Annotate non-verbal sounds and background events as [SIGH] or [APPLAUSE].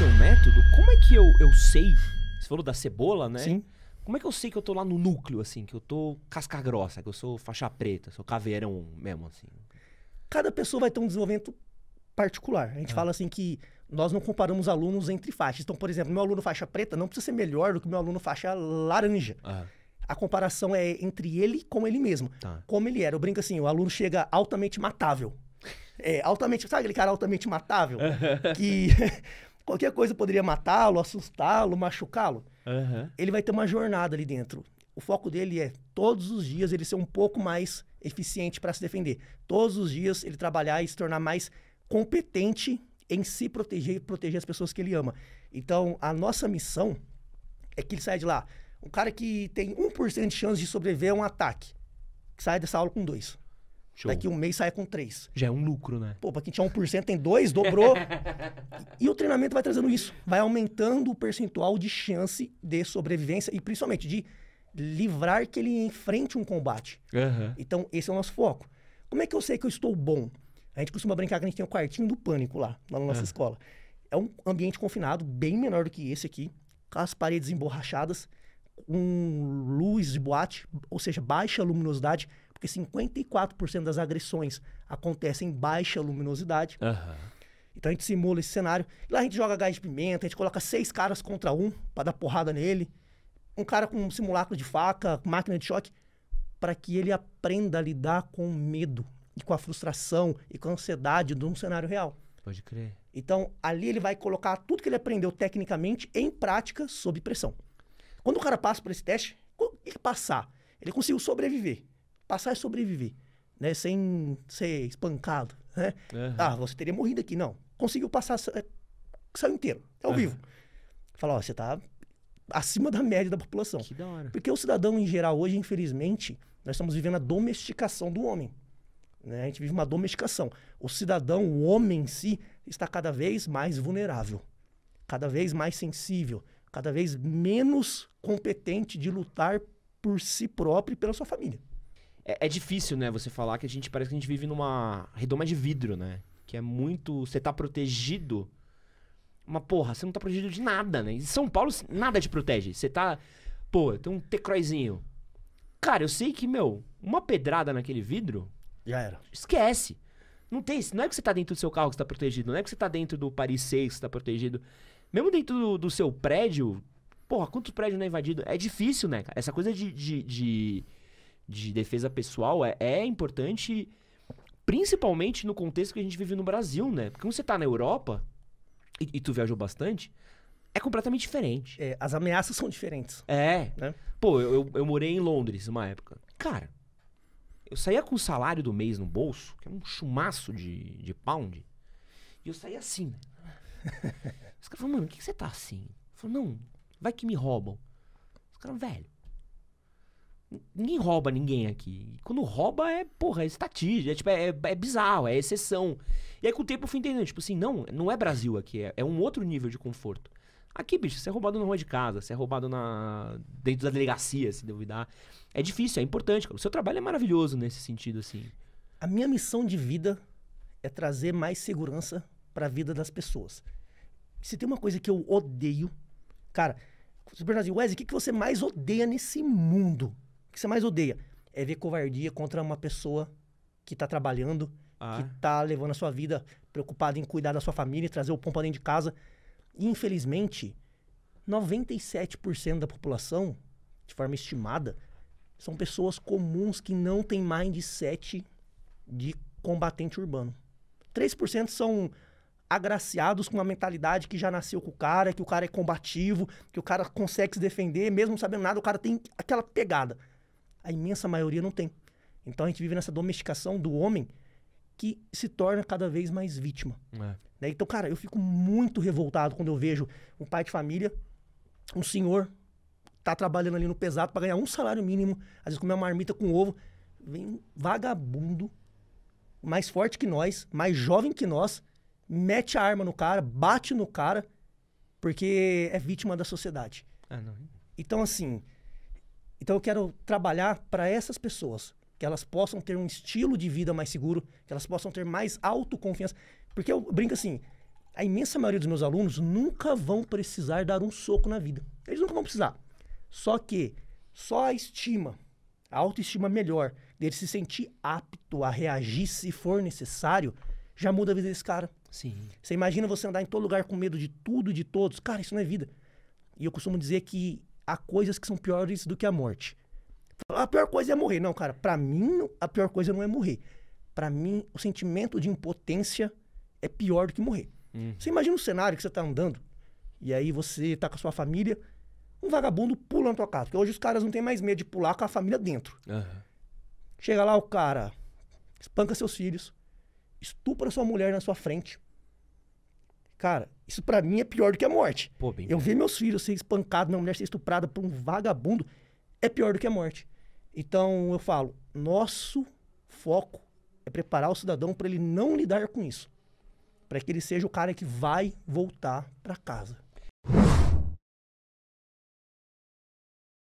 seu método, como é que eu, eu sei? Você falou da cebola, né? Sim. Como é que eu sei que eu tô lá no núcleo, assim, que eu tô casca grossa, que eu sou faixa preta, sou caveirão mesmo, assim? Cada pessoa vai ter um desenvolvimento particular. A gente ah. fala assim que nós não comparamos alunos entre faixas. Então, por exemplo, meu aluno faixa preta não precisa ser melhor do que meu aluno faixa laranja. Ah. A comparação é entre ele com ele mesmo. Tá. Como ele era. Eu brinco assim, o aluno chega altamente matável. É, altamente, sabe aquele cara altamente matável? [LAUGHS] que [LAUGHS] Qualquer coisa poderia matá-lo, assustá-lo, machucá-lo. Uhum. Ele vai ter uma jornada ali dentro. O foco dele é todos os dias ele ser um pouco mais eficiente para se defender. Todos os dias ele trabalhar e se tornar mais competente em se proteger e proteger as pessoas que ele ama. Então, a nossa missão é que ele saia de lá. Um cara que tem 1% de chance de sobreviver a um ataque, que sai dessa aula com dois. Show. Daqui um mês saia com três. Já é um lucro, né? Pô, pra quem tinha 1% tem dois, dobrou. [LAUGHS] e, o treinamento vai trazendo isso. Vai aumentando o percentual de chance de sobrevivência e principalmente de livrar que ele enfrente um combate. Uhum. Então, esse é o nosso foco. Como é que eu sei que eu estou bom? A gente costuma brincar que a gente tem o um quartinho do pânico lá, lá na nossa uhum. escola. É um ambiente confinado, bem menor do que esse aqui, com as paredes emborrachadas, com um luz de boate, ou seja, baixa luminosidade, porque 54% das agressões acontecem em baixa luminosidade. Uhum. Então a gente simula esse cenário. Lá a gente joga gás de pimenta, a gente coloca seis caras contra um para dar porrada nele. Um cara com um simulacro de faca, máquina de choque, para que ele aprenda a lidar com o medo e com a frustração e com a ansiedade de um cenário real. Pode crer. Então, ali ele vai colocar tudo que ele aprendeu tecnicamente em prática sob pressão. Quando o cara passa por esse teste, ele passar, ele conseguiu sobreviver passar e sobreviver, né? Sem ser espancado, né? Uhum. Ah, você teria morrido aqui. Não. Conseguiu passar, é, saiu inteiro, é ao uhum. vivo. Falou, ó, você tá acima da média da população. Que da hora. Porque o cidadão, em geral, hoje, infelizmente, nós estamos vivendo a domesticação do homem. Né? A gente vive uma domesticação. O cidadão, o homem em si, está cada vez mais vulnerável, cada vez mais sensível, cada vez menos competente de lutar por si próprio e pela sua família. É, é, difícil, né, você falar que a gente parece que a gente vive numa redoma de vidro, né? Que é muito. Você tá protegido. Mas, porra, você não tá protegido de nada, né? Em São Paulo, nada te protege. Você tá. Pô, tem um tecroizinho. Cara, eu sei que, meu, uma pedrada naquele vidro. Já era. Esquece. Não tem Não é que você tá dentro do seu carro que você tá protegido. Não é que você tá dentro do Paris 6 que você tá protegido. Mesmo dentro do, do seu prédio. Porra, quantos prédios não é invadido? É difícil, né, cara? Essa coisa de, de, de de defesa pessoal é, é importante, principalmente no contexto que a gente vive no Brasil, né? Porque quando você tá na Europa, e, e tu viajou bastante, é completamente diferente. É, as ameaças [LAUGHS] são diferentes. É. Né? Pô, eu, eu, eu, morei em Londres uma época. Cara, eu saía com o salário do mês no bolso, que é um chumaço de, de pound, e eu saía assim, né? [LAUGHS] Os caras falaram, mano, por que, que você tá assim? Eu falo, não, vai que me roubam. Os caras, velho, Ninguém rouba ninguém aqui. Quando rouba é, porra, é estatística, é, tipo, é, é bizarro, é exceção. E aí com o tempo eu fui entendendo, tipo assim, não, não é Brasil aqui, é, é um outro nível de conforto. Aqui, bicho, você é roubado na rua de casa, você é roubado na dentro da delegacia, se duvidar. É difícil, é importante, O seu trabalho é maravilhoso nesse sentido, assim. A minha missão de vida é trazer mais segurança para a vida das pessoas. Se tem uma coisa que eu odeio, cara, Super Brasil, Wesley, o que, que você mais odeia nesse mundo? O que você mais odeia? É ver covardia contra uma pessoa que tá trabalhando, ah. que tá levando a sua vida preocupada em cuidar da sua família, e trazer o pão pra dentro de casa. E, infelizmente, 97% da população, de forma estimada, são pessoas comuns que não têm mindset de combatente urbano. 3% são agraciados com uma mentalidade que já nasceu com o cara, que o cara é combativo, que o cara consegue se defender, mesmo sabendo nada, o cara tem aquela pegada. A imensa maioria não tem. Então a gente vive nessa domesticação do homem que se torna cada vez mais vítima. É. Né? Então, cara, eu fico muito revoltado quando eu vejo um pai de família, um senhor, tá trabalhando ali no pesado para ganhar um salário mínimo, às vezes comer uma marmita com ovo. Vem um vagabundo, mais forte que nós, mais jovem que nós, mete a arma no cara, bate no cara, porque é vítima da sociedade. É, então, assim, então eu quero trabalhar para essas pessoas, que elas possam ter um estilo de vida mais seguro, que elas possam ter mais autoconfiança. Porque eu brinco assim, a imensa maioria dos meus alunos nunca vão precisar dar um soco na vida. Eles nunca vão precisar. Só que só a estima, a autoestima melhor, dele se sentir apto a reagir se for necessário, já muda a vida desse cara. Sim. Você imagina você andar em todo lugar com medo de tudo e de todos. Cara, isso não é vida. E eu costumo dizer que há coisas que são piores do que a morte. Ah, a pior coisa é morrer. Não, cara, para mim a pior coisa não é morrer. Para mim, o sentimento de impotência é pior do que morrer. Hum. Você imagina um cenário que você tá andando e aí você tá com a sua família, um vagabundo pula na tua casa. Porque hoje os caras não têm mais medo de pular com a família dentro. Uhum. Chega lá o cara, espanca seus filhos, estupra sua mulher na sua frente, Cara, isso para mim é pior do que a morte. Pô, eu ver meus filhos ser espancados, minha mulher ser estuprada por um vagabundo, é pior do que a morte. Então eu falo, nosso foco é preparar o cidadão para ele não lidar com isso, para que ele seja o cara que vai voltar para casa.